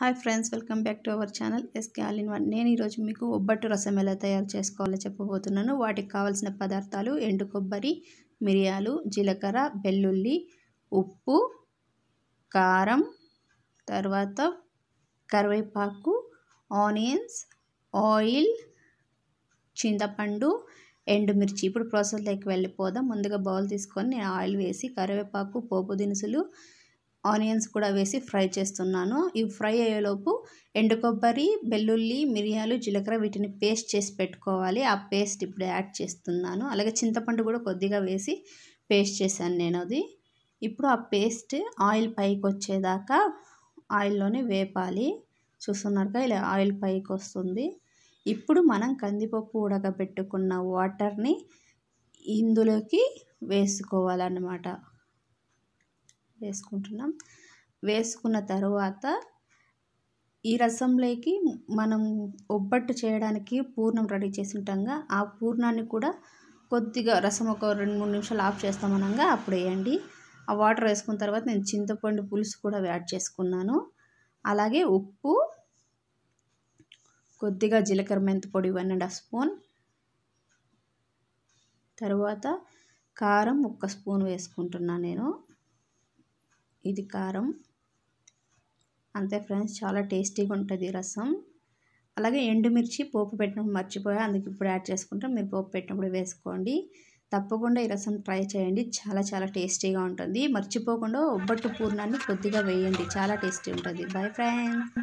hi friends welcome back to our channel SK all in one నేను ఈరోజు మీకు ఒబ్బట్టు రసం ఎలా తయారు చేసుకోవాలో చెప్పబోతున్నాను వాటికి కావాల్సిన పదార్థాలు ఎండు కొబ్బరి మిరియాలు జీలకర్ర వెల్లుల్లి ఉప్పు కారం తర్వాత కరివేపాకు ఆనియన్స్ ఆయిల్ చింతపండు ఎండుమిర్చి ఇప్పుడు ప్రాసెస్లోకి వెళ్ళిపోదాం ముందుగా బౌల్ తీసుకొని నేను ఆయిల్ వేసి కరివేపాకు పోపు దినుసులు ఆనియన్స్ కూడా వేసి ఫ్రై చేస్తున్నాను ఇవి ఫ్రై అయ్యేలోపు ఎండు కొబ్బరి వెల్లుల్లి మిరియాలు జీలకర్ర వీటిని పేస్ట్ చేసి పెట్టుకోవాలి ఆ పేస్ట్ ఇప్పుడు యాడ్ చేస్తున్నాను అలాగే చింతపండు కూడా కొద్దిగా వేసి పేస్ట్ చేశాను నేను అది ఇప్పుడు ఆ పేస్ట్ ఆయిల్ పైకి వచ్చేదాకా ఆయిల్లోనే వేపాలి చూస్తున్నారుగా ఇలా ఆయిల్ పైకి వస్తుంది ఇప్పుడు మనం కందిపప్పు ఉడకబెట్టుకున్న వాటర్ని ఇందులోకి వేసుకోవాలన్నమాట వేసుకుంటున్నాం వేసుకున్న తర్వాత ఈ రసంలోకి మనం ఒబ్బట్టు చేయడానికి పూర్ణం రెడీ చేసి ఉంటాంగా ఆ పూర్ణాన్ని కూడా కొద్దిగా రసం ఒక రెండు మూడు నిమిషాలు ఆఫ్ చేస్తాం అనగా అప్పుడు వేయండి ఆ వాటర్ వేసుకున్న తర్వాత నేను చింతపండు పులుసు కూడా యాడ్ చేసుకున్నాను అలాగే ఉప్పు కొద్దిగా జీలకర్ర మెంతి పొడి వన్ అండ్ హాఫ్ స్పూన్ తర్వాత కారం ఒక్క స్పూన్ వేసుకుంటున్నాను నేను ఇది కారం అంతే ఫ్రెండ్స్ చాలా టేస్టీగా ఉంటుంది రసం అలాగే ఎండుమిర్చి పోపు పెట్టినప్పుడు మర్చిపోయా అందుకు ఇప్పుడు యాడ్ చేసుకుంటాం మీరు పోపు పెట్టినప్పుడు వేసుకోండి తప్పకుండా ఈ రసం ట్రై చేయండి చాలా చాలా టేస్టీగా ఉంటుంది మర్చిపోకుండా ఒబ్బట్టు పూర్ణాన్ని కొద్దిగా వేయండి చాలా టేస్టీ ఉంటుంది బై ఫ్రెండ్స్